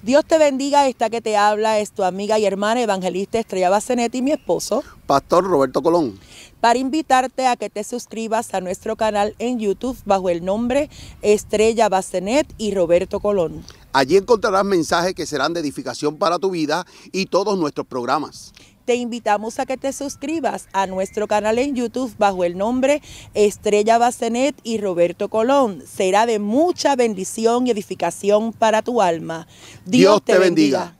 Dios te bendiga, esta que te habla es tu amiga y hermana evangelista Estrella Bacenet y mi esposo. Pastor Roberto Colón. Para invitarte a que te suscribas a nuestro canal en YouTube bajo el nombre Estrella Bacenet y Roberto Colón. Allí encontrarás mensajes que serán de edificación para tu vida y todos nuestros programas te invitamos a que te suscribas a nuestro canal en YouTube bajo el nombre Estrella Bacenet y Roberto Colón. Será de mucha bendición y edificación para tu alma. Dios, te, bendiga.